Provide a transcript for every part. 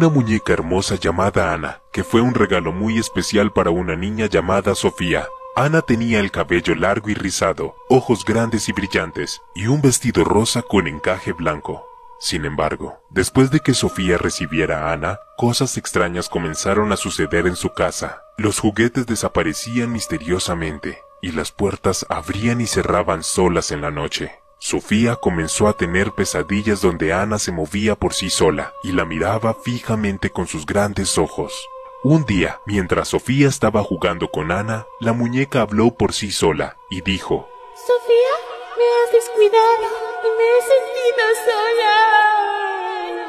una muñeca hermosa llamada Ana, que fue un regalo muy especial para una niña llamada Sofía. Ana tenía el cabello largo y rizado, ojos grandes y brillantes, y un vestido rosa con encaje blanco. Sin embargo, después de que Sofía recibiera a Ana, cosas extrañas comenzaron a suceder en su casa. Los juguetes desaparecían misteriosamente, y las puertas abrían y cerraban solas en la noche. Sofía comenzó a tener pesadillas donde Ana se movía por sí sola y la miraba fijamente con sus grandes ojos. Un día, mientras Sofía estaba jugando con Ana, la muñeca habló por sí sola y dijo, Sofía, me has descuidado y me he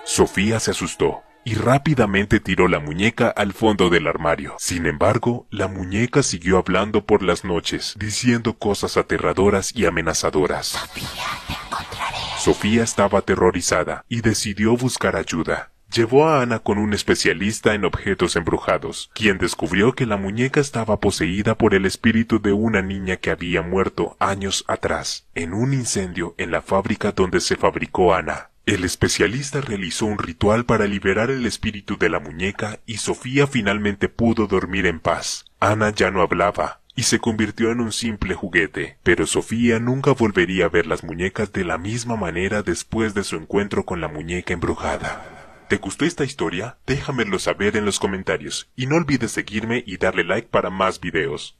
sentido sola. Sofía se asustó y rápidamente tiró la muñeca al fondo del armario. Sin embargo, la muñeca siguió hablando por las noches, diciendo cosas aterradoras y amenazadoras. Sofía, Sofía estaba aterrorizada y decidió buscar ayuda. Llevó a Ana con un especialista en objetos embrujados, quien descubrió que la muñeca estaba poseída por el espíritu de una niña que había muerto años atrás, en un incendio en la fábrica donde se fabricó Ana. El especialista realizó un ritual para liberar el espíritu de la muñeca y Sofía finalmente pudo dormir en paz. Ana ya no hablaba y se convirtió en un simple juguete, pero Sofía nunca volvería a ver las muñecas de la misma manera después de su encuentro con la muñeca embrujada. ¿Te gustó esta historia? Déjamelo saber en los comentarios y no olvides seguirme y darle like para más videos.